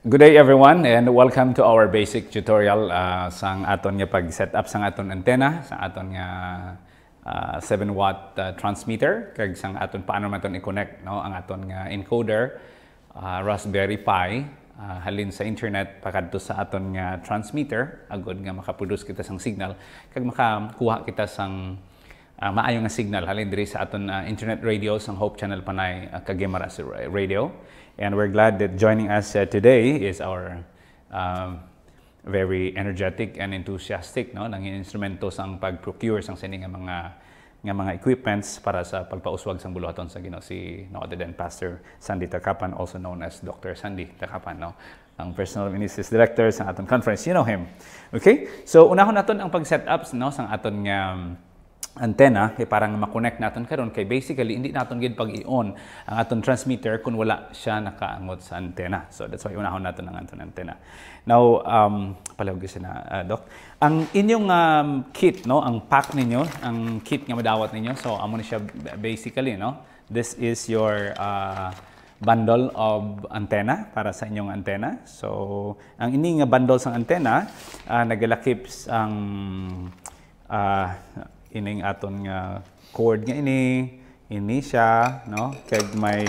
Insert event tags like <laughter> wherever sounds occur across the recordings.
Good day everyone and welcome to our basic tutorial uh, sang aton nga pag setup up sang aton antenna, sang aton nga uh, 7 watt uh, transmitter kag sang aton paano man aton i-connect no ang aton nga encoder uh, Raspberry Pi uh, halin sa internet pakadto sa aton nga transmitter agud nga makaproduce kita sang signal kag makakuha kita sang uh, maayo nga signal halin diri sa aton uh, internet radio sang Hope Channel Panay uh, Kagemara Radio And we're glad that joining us uh, today is our um, very energetic and enthusiastic no nang instrumento sang pag-procure sang sini mga nga mga equipments para sa pagpauswag sang buluhaton sa Ginoo si no other than Pastor Sandy Takapan also known as Dr. Sandy Takapan no ang personal ministries director sa aton conference you know him okay so unahon naton ang pag-set no sang aton nga um, antenna kay parang makonect naton karon kay basically hindi naton gid pag-i-on ang aton transmitter kung wala siya nakaangot sa antenna so that's why unahon naton ang aton antenna now um palawag gyud na uh, doc ang inyong um, kit no ang pack ninyo ang kit nga madawat ninyo so amo ni siya basically no this is your uh, bundle of antenna para sa inyong antenna. So, ang ini nga bundle sang antenna, uh, nagalakip ang uh, ining aton nga ah, chord nga ini ini siya no kag may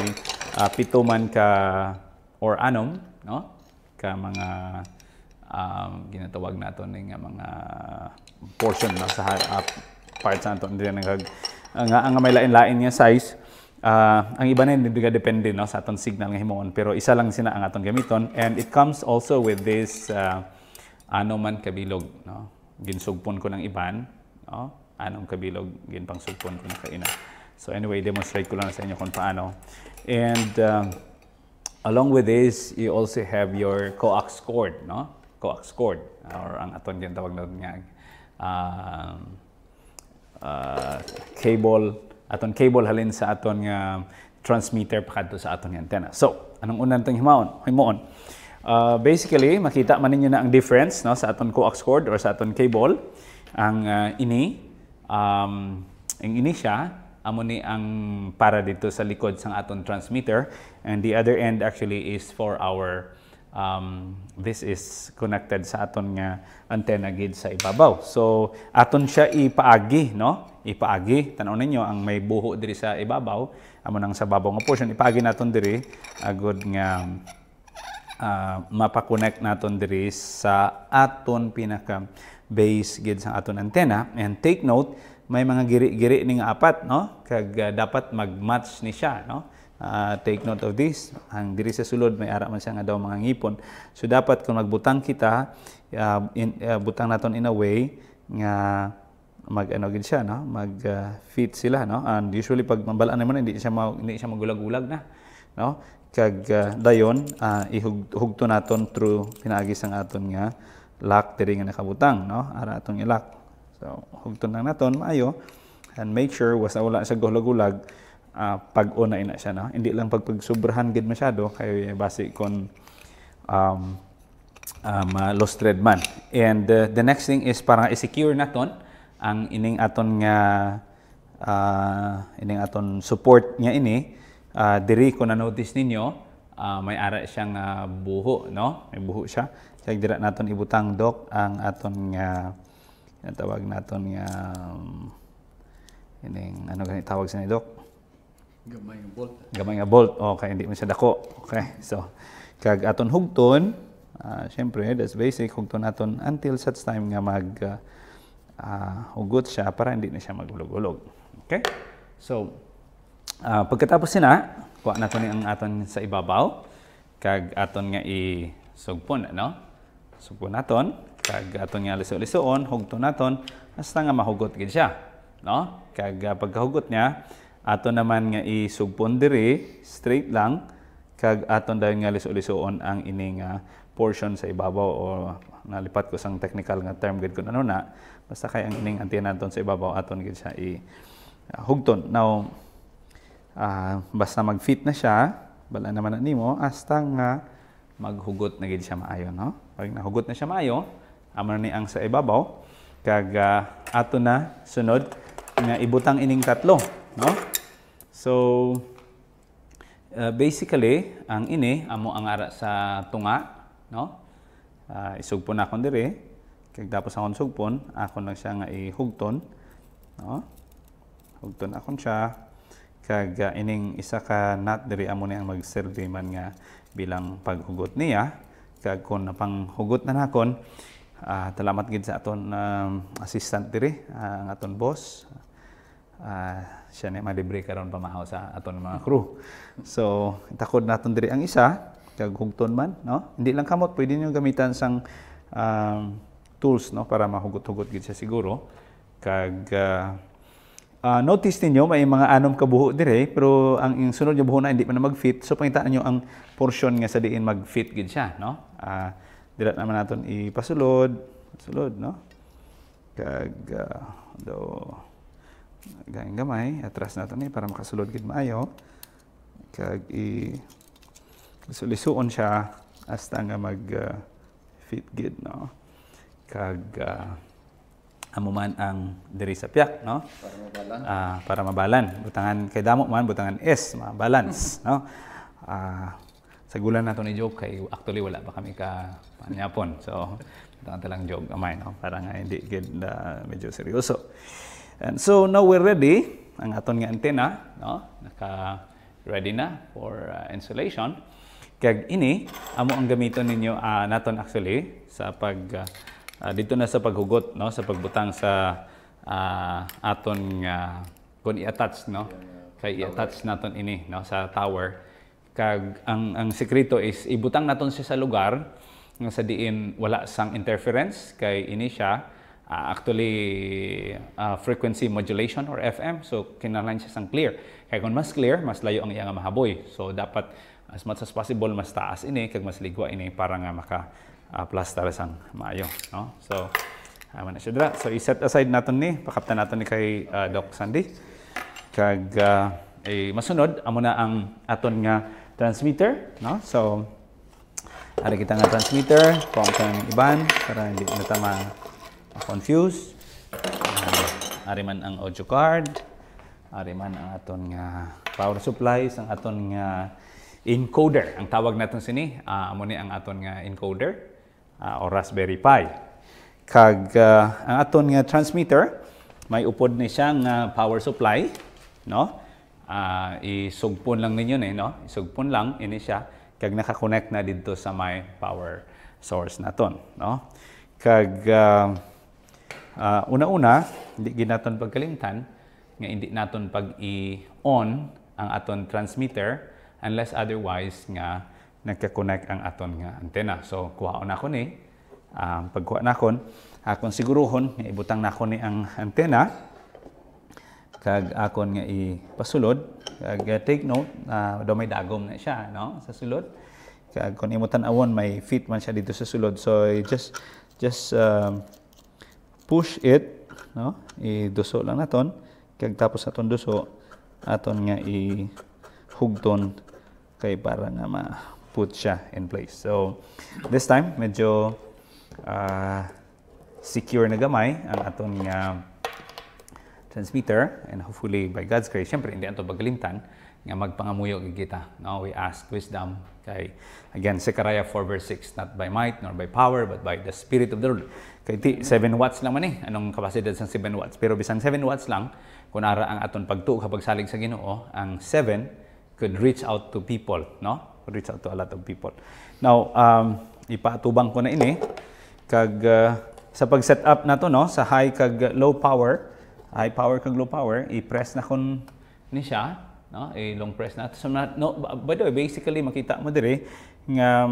uh, ah, pito man ka or anom no ka mga um, ginatawag naton nga mga portion ah, na sa uh, parts naton din nga nga ang may lain-lain nga size uh, ang iba na hindi depende no, sa aton signal nga himuon pero isa lang sina ang aton gamiton and it comes also with this uh, ano man kabilog no ginsugpon ko ng iban no anong kabilog gin pang sugpon kung kaina. So anyway, demonstrate ko lang sa inyo kung paano. And um, along with this, you also have your coax cord, no? Coax cord or ang aton gin tawag na nga uh, uh, cable aton cable halin sa aton nga uh, transmitter pakadto sa aton antenna. So, anong unang tong himaon? Himaon. Uh, basically, makita man ninyo na ang difference no, sa aton coax cord or sa aton cable. Ang uh, ini, um, ang ini siya amo ni ang para dito sa likod sang aton transmitter and the other end actually is for our um, this is connected sa aton nga antenna gid sa ibabaw so aton siya ipaagi no ipaagi tan-aw ninyo ang may buho diri sa ibabaw amo nang sa babaw nga portion ipaagi naton diri agud nga uh, ah, mapakonect naton diri sa aton pinaka base gid sa aton antena and take note may mga giri-giri ning apat no kag uh, dapat mag-match ni siya no uh, take note of this ang diri sa sulod may ara man siya nga daw mga ngipon so dapat kung magbutang kita uh, in, uh, butang naton in a way nga mag ano gid siya no mag uh, fit sila no and usually pag mambalaan naman hindi siya ma, hindi siya magulag ulag na no kag uh, dayon uh, ihugto naton through pinaagi sang aton nga lock diri nga nakabutang no ara atong i-lock so hugton lang naton maayo and make sure was wala sa gulag-gulag uh, ah, pag una ina siya no hindi lang pag pagsubrahan gid masyado kay base kon um, um uh, lost thread man and uh, the next thing is para i-secure naton ang ining aton nga uh, ining aton support nga ini uh, diri ko na notice ninyo uh, may ara siyang uh, buho no may buho siya kag dira naton ibutang dok ang aton nga uh, tawag naton nga um, ining ano gani tawag sa ni dok gamay nga bolt gamay nga bolt oh kay hindi man siya dako okay so kag aton hugton uh, syempre that's basic hugton aton until such time nga mag uh, uh, hugot siya para hindi na siya magulog-ulog okay so uh, pagkatapos sina kuha naton ang aton sa ibabaw kag aton nga i sugpon no Subo naton, kag aton nga liso-lisoon, hugto naton, hasta nga mahugot gid siya. No? Kag uh, pagkahugot niya, ato naman nga isugpon diri, straight lang, kag aton dayon nga liso-lisoon ang ining portion sa ibabaw o nalipat ko sang technical nga term gid kun ano na basta kay ang ining antenna naton sa ibabaw aton gid siya i ah, hugton now uh, basta mag-fit na siya bala naman na nimo hasta nga maghugot na gid siya maayo no pag nahugot na siya mayo, amar ni ang sa ibabaw, kag uh, ato na sunod nga ibutang ining tatlo, no? So uh, basically ang ini amo ang ara sa tunga, no? Uh, isugpon na akong dire, kag tapos akong sugpon, ako lang siya nga ihugton, no? Hugton ako siya, kag uh, ining isa ka nat diri amo ni ang magserve man nga bilang paghugot niya kag kon napanghugot na nakon uh, ah, talamat gid sa aton um, assistant diri uh, ang aton boss uh, siya na malibre karon pamahaw sa aton mga crew so takod naton diri ang isa kag hugton man no hindi lang kamot pwede niyo gamitan sang um, tools no para mahugot-hugot gid siya siguro kag uh, Uh, notice ninyo, may mga anom kabuho dire, pero ang, ang sunod niya buho na hindi pa na mag-fit. So, pangitaan nyo ang portion nga sa diin mag-fit gid siya, no? Uh, ah, Dira naman natin ipasulod. Sulod, no? Kag, uh, do, gayang gamay. Atras natin eh, para makasulod gid maayo. Kag, i, sulisuon siya hasta nga mag-fit ah, uh, gid, no? Kag, uh, amuman ang diri sa piyak no para mabalan uh, para mabalan butangan kay damo man butangan S balance, <laughs> no uh, sa gulan nato ni Job kay actually wala pa kami ka panyapon so butangan talang Job amay no para nga hindi gid uh, medyo seryoso and so now we're ready ang aton nga antenna, no naka ready na for uh, installation kag ini amo ang gamiton ninyo uh, naton actually sa pag uh, uh, dito na sa paghugot no sa pagbutang sa uh, aton nga uh, kun i-attach no kay i-attach naton ini no sa tower kag ang ang sekreto is ibutang naton siya sa lugar nga sa diin wala sang interference kay ini siya uh, actually uh, frequency modulation or FM so kinahanglan siya sang clear kay kung mas clear mas layo ang iyang mahaboy so dapat as much as possible mas taas ini kag mas ligwa ini para nga maka uh, plaster sang maayo. No? So, ama na siya dira. So, i-set aside natin ni, pakapta naton ni kay uh, Doc Sandy. Kag, uh, eh, masunod, amo na ang aton nga transmitter. No? So, ari kita nga transmitter, kung ang iban, para hindi na tama confuse. Uh, ari man ang audio card, ari man ang aton nga power supply, ang aton nga encoder. Ang tawag naton sini, uh, amo ni ang aton nga encoder uh, o Raspberry Pi. Kag uh, ang aton nga transmitter may upod ni siyang uh, power supply, no? Uh, isugpon lang ninyo ni, no? Isugpon lang ini siya kag naka-connect na didto sa may power source naton, no? Kag uh, uh, una-una hindi ginaton pagkalimtan nga hindi naton pag i-on ang aton transmitter unless otherwise nga nagka-connect ang aton nga antena. So, kuhaon ako ni, um, pagkuha na akon, akon siguruhon, nga ibutang na ako ni ang antena, kag akon nga ipasulod, kag uh, take note, uh, daw may dagom na siya, no, sa sulod. Kag kung imutan awon, may fit man siya dito sa sulod. So, just, just um, push it, no, iduso lang naton, kag tapos aton duso, aton nga i hugton kay para nga ma put siya in place. So, this time, medyo uh, secure na gamay ang atong uh, transmitter. And hopefully, by God's grace, syempre, hindi ato pagalimtan nga magpangamuyo kita. No, we ask wisdom kay again Zechariah 4 verse 6 not by might nor by power but by the spirit of the Lord. Kay 7 watts lang man eh anong kapasidad sa 7 watts pero bisan 7 watts lang kunara ang aton pagtuo kapag salig sa Ginoo ang 7 could reach out to people, no? Could reach out to a lot of people. Now, um, ipatubang ko na ini kag uh, sa pag-set up na to, no, sa high kag low power, high power kag low power, i-press na kun ni siya, no? I-long press na. So, na, no, by the way, basically makita mo dire ng um,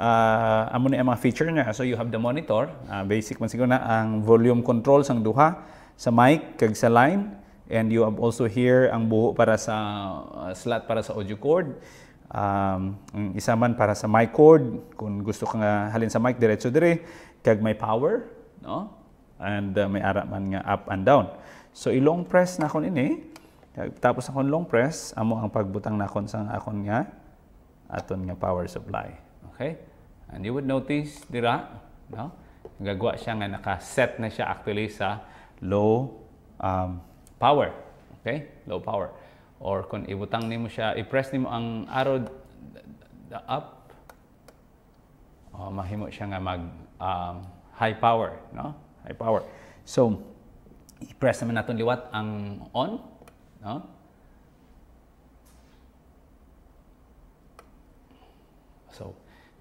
uh, amo ni mga feature niya. So you have the monitor, uh, basic man siguro na ang volume control sang duha, sa mic kag sa line, And you have also here ang buho para sa uh, slot para sa audio cord. Um, isa man para sa mic cord, kung gusto ka nga halin sa mic, diretso dire. Kag may power, no? And uh, may ara man nga up and down. So, i-long press na akon ini. Tapos akong long press, amo ang pagbutang na akon sa akon nga aton nga power supply. Okay? And you would notice, dira, no? Gagawa siya nga naka-set na siya actually sa low um, power. Okay? Low power. Or kung ibutang nimo siya, i-press nimo ang arrow the up, oh, mahimo siya nga mag um, high power. No? High power. So, i-press naman natin liwat ang on. No? So,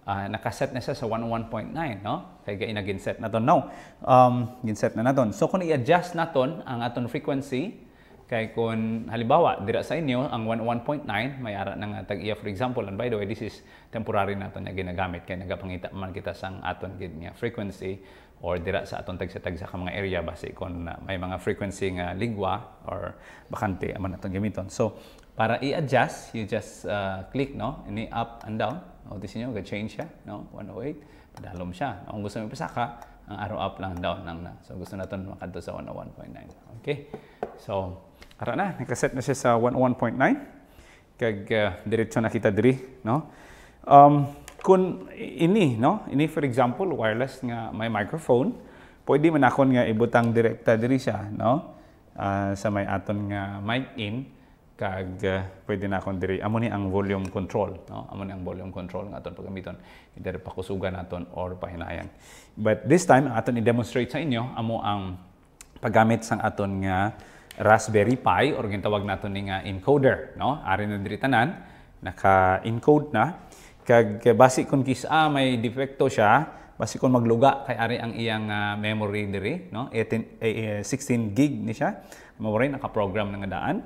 uh, nakaset na siya sa 101.9, no? kay kaya na ginset naton ton now. Um, ginset na naton. So kung i-adjust naton ang aton frequency, kay kun halimbawa dira sa inyo ang 11.9 may ara nang nga tag iya for example and by the way this is temporary naton nga ginagamit kay nagapangita man kita sang aton gid niya frequency or dira sa aton tagsatag sa mga area base kon uh, may mga frequency nga lingwa or bakante man aton gamiton. So para i-adjust, you just uh, click no, ini up and down. this niyo, ga change siya, no? 108 dalom siya. Kung gusto mo pasaka, ang araw up lang down lang na. So gusto natin makadto sa 101.9. Okay? So, ara na, nakaset na siya sa 101.9. Kag uh, diretso na kita diri, no? Um, kun ini, no? Ini for example, wireless nga may microphone, pwede man akon nga ibutang direkta diri siya, no? Uh, sa may aton nga mic in kag uh, pwede na akong diri amo ni ang volume control no amo ni ang volume control nga aton paggamiton diri pa kusugan naton or pahinayan but this time aton i-demonstrate sa inyo amo ang paggamit sang aton nga Raspberry Pi or gintawag naton ni nga encoder no ari na diri tanan naka-encode na kag basi kun kisa ah, may depekto siya basi kun magluga kay ari ang iyang uh, memory diri no 18 eh, 16 eh, gig ni siya memory naka-program nga daan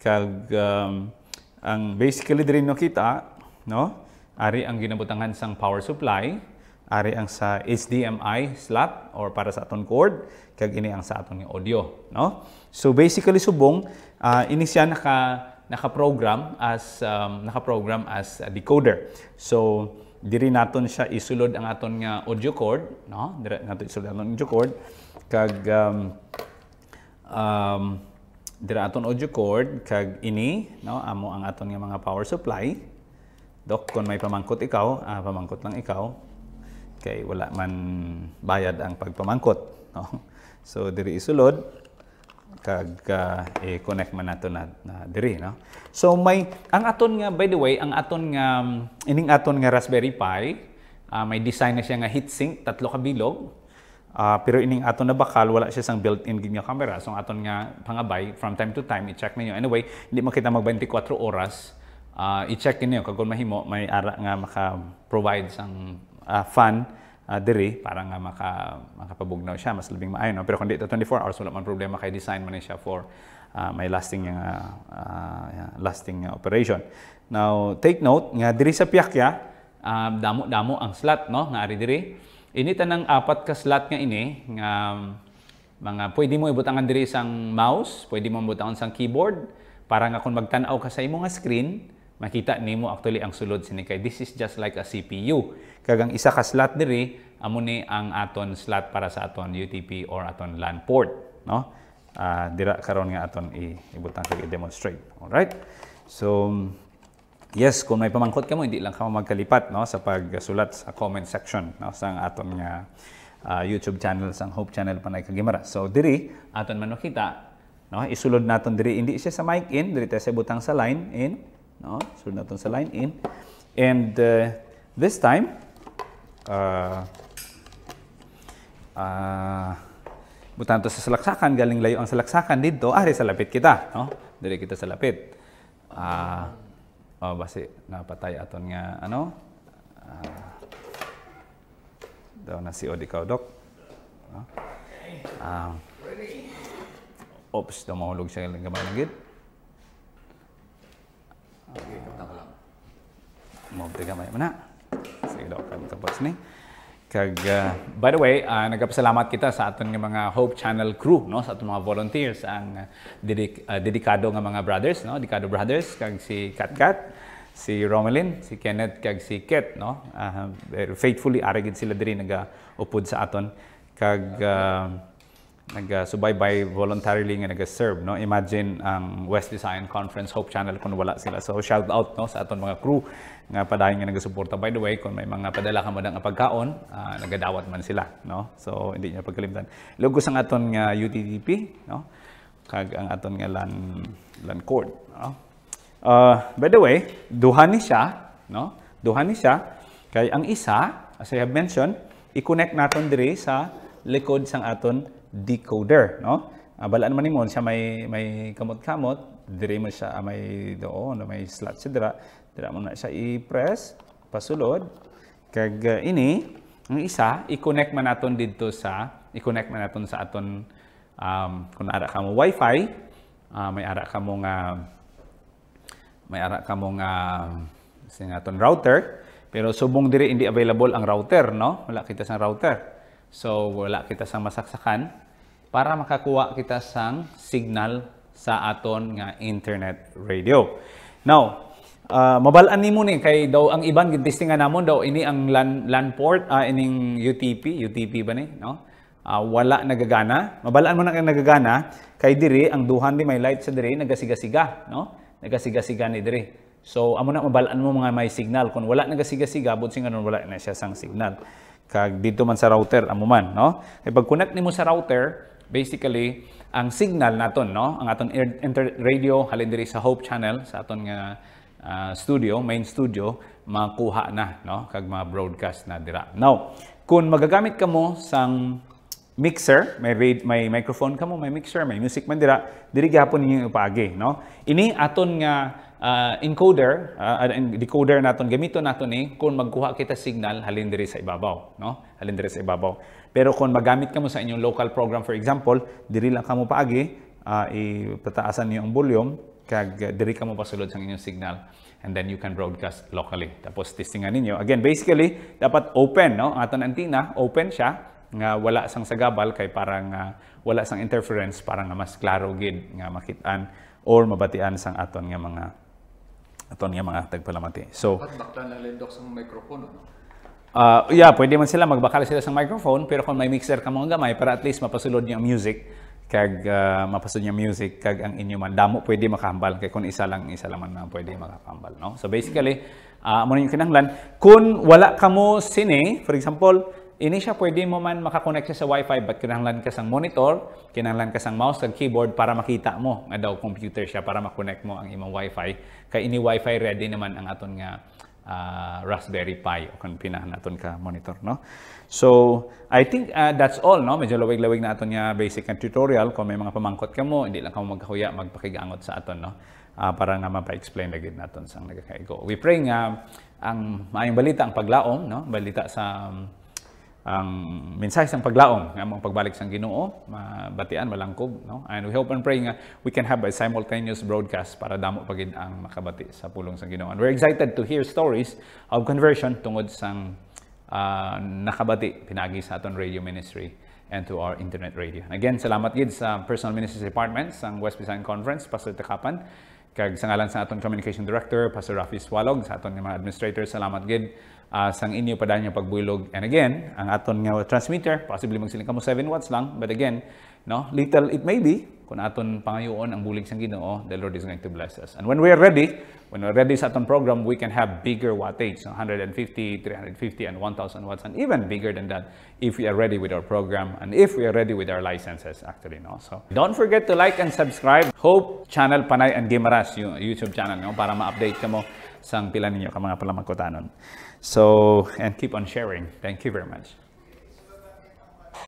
kag um, ang basically diri no kita no ari ang ginabutangan sang power supply ari ang sa HDMI slot or para sa aton cord kag ini ang sa aton nga audio no so basically subong uh, ini naka naka-program as um, naka-program as a decoder so diri naton siya isulod ang aton nga audio cord no diri naton isulod ang audio cord kag um, um, dira aton audio cord kag ini no amo ang aton nga mga power supply dok kon may pamangkot ikaw ah, pamangkot lang ikaw kay wala man bayad ang pagpamangkot no so diri isulod kag uh, i-connect man nato na, na diri no so may ang aton nga by the way ang aton nga ining aton nga Raspberry Pi uh, may design na siya nga heatsink tatlo ka bilog Uh, pero ining aton na bakal wala siya sang built-in gid nga camera so aton nga pangabay from time to time i-check ninyo anyway hindi makita mag 24 oras uh, i-check ninyo kag mahimo may ara nga maka-provide sang uh, fan uh, diri para nga maka makapabugnaw siya mas labing maayo no pero kun dito 24 hours wala man problema kay design man siya for uh, may lasting nga uh, uh, lasting uh, operation now take note nga diri sa piyakya uh, damo-damo ang slot no nga ari diri Ini tanang apat ka slot nga ini nga um, mga pwede mo ibutangan diri isang mouse, pwede mo ibutangan sang keyboard para nga kung magtan-aw ka sa imong screen, makita nimo actually ang sulod sini kay this is just like a CPU. Kagang isa ka slot diri amo ni ang aton slot para sa aton UTP or aton LAN port, no? Uh, dira karon nga aton i ibutang kay demonstrate All right? So Yes, kung may pamangkot ka mo, hindi lang ka magkalipat no, sa pagsulat sa comment section no, sa aton nga uh, YouTube channel, sa Hope Channel Panay Kagimara. So, diri, aton man makita, no, isulod naton diri, hindi siya sa mic in, diri tayo sa butang sa line in. No, sulod naton sa line in. And uh, this time, uh, uh, butang to sa salaksakan, galing layo ang salaksakan dito, ari sa lapit kita. No? Diri kita sa lapit. Uh, oh, basi nga patay aton nga ano uh, ah. daw na si Odi Kaudok uh, ah. um, ah. oops daw mahulog siya ng gamay ng git Okay, kapta ko lang. Mau gamay mo na Sige daw, kami tapos ni Kag, uh, by the way, uh, nagapasalamat kita sa aton nga mga Hope Channel crew, no? sa aton mga volunteers, ang uh, dedik, uh, dedikado nga mga brothers, no? dedikado brothers, kag si Katkat, si Romelin, si Kenneth, kag si Ket, no? Uh, faithfully, aragid sila diri naga upod sa aton. Kag, uh, nag-subaybay voluntarily nga nag-serve. No? Imagine ang um, West Design Conference Hope Channel kung wala sila. So shout out no, sa aton mga crew nga padayon nga nagasuporta. By the way, kung may mga padala ka mo ng pagkaon, uh, nagadawat man sila. No? So hindi niya pagkalimtan. Lugos ang aton nga ah, UTDP, no? kag ang aton nga LAN, LAN court. No? Uh, by the way, duha ni siya, no? duha ni siya, kay ang isa, as I have mentioned, i-connect naton diri sa likod sang aton decoder, no? Uh, bala naman mo siya may may kamot-kamot, dire mo siya uh, may doon, may slot siya dira. Dira mo na siya i-press pasulod kag uh, ini ang isa i-connect man naton didto sa i-connect man naton sa aton um, kun ara ka mo wifi uh, may ara ka mo nga may ara ka mo nga uh, aton router pero subong dire hindi available ang router no wala kita sa router So, wala kita sa masaksakan para makakuha kita sang signal sa aton nga internet radio. Now, uh, mabalaan nimo ni kay daw ang iban gintistingan namon daw ini ang LAN, LAN port uh, ah, ining UTP, UTP ba ni, no? Uh, wala nagagana. Mabalaan mo na kay nagagana kay diri ang duhan di may light sa diri nagasigasiga, no? Nagasigasiga ni diri. So, amo na mabalaan mo mga may signal kun wala nagasigasiga, but singanon wala na siya sang signal kag dito man sa router amo man no kay pag connect nimo sa router basically ang signal naton no ang aton inter radio halin diri sa Hope Channel sa aton nga uh, studio main studio makuha na no kag ma broadcast na dira now kung magagamit kamo sang mixer, may raid, may microphone kamo, may mixer, may music man dira, diri gihapon ninyo ipaagi, no? Ini aton nga uh, encoder, uh, decoder naton gamito naton ni eh, kung magkuha kita signal halin diri sa ibabaw, no? Halin diri sa ibabaw. Pero kung magamit kamo sa inyong local program for example, diri lang kamo paagi uh, ipataasan niyo ang volume kag diri kamo pasulod sa inyong signal and then you can broadcast locally. Tapos testingan ninyo. Again, basically dapat open no ang aton antenna, open siya nga wala sang sagabal kay parang uh, wala sang interference para nga mas klaro gid nga makitaan or mabatian sang aton nga mga ato niya mga tagpalamati. So, At bakla na lindok sa microphone. Ano? Uh, yeah, pwede man sila, magbakal sila sa microphone, pero kung may mixer ka mga gamay, para at least mapasulod niya ang music, kag uh, mapasulod niya music, kag ang inyo man, damo pwede makahambal, kay kung isa lang, isa lang man pwede makahambal. No? So basically, uh, ah, mo yung kinanglan, kung wala ka mo sine, for example, Ini siya pwede mo man makakonect siya sa wifi but kinahanglan ka sang monitor, kinahanglan ka sang mouse ug keyboard para makita mo nga daw computer siya para makonect mo ang imong wifi Kay ini wifi ready naman ang aton nga uh, Raspberry Pi o kan pinahan aton ka monitor no. So, I think uh, that's all no. Medyo lawig-lawig na aton nga basic nga tutorial kung may mga pamangkot ka mo, hindi lang ka magkahuya magpakigaangot sa aton no. Uh, para nga mapa-explain lagi naton sang nagakaigo. We pray nga ang maayong balita ang paglaom no, balita sa um, ang mensahe sa paglaom nga among pagbalik sa Ginoo mabatian malangkob no and we hope and pray nga we can have a simultaneous broadcast para damo pa gid ang makabati sa pulong sa Ginoo and we're excited to hear stories of conversion tungod sang uh, nakabati pinagi sa aton radio ministry and to our internet radio. And again, salamat gid sa Personal ministry Department sang West Visayan Conference, Pastor Takapan, kag sa ngalan sa atong Communication Director, Pastor Rafi Swalog, sa atong mga administrators, salamat gid uh, sang inyo padayon pagbuilog. And again, ang aton nga transmitter, possibly magsiling mo 7 watts lang. But again, no, little it may be, kung aton pangayoon ang bulig sang Ginoo, the Lord is going to bless us. And when we are ready, when we're ready sa aton program, we can have bigger wattage, so 150, 350, and 1,000 watts, and even bigger than that if we are ready with our program and if we are ready with our licenses, actually, no? So, don't forget to like and subscribe. Hope Channel Panay and Gimaras, yung YouTube channel, no? Para ma-update ka mo sang pila ninyo ka mga palamagkutanon. So, and keep on sharing. Thank you very much.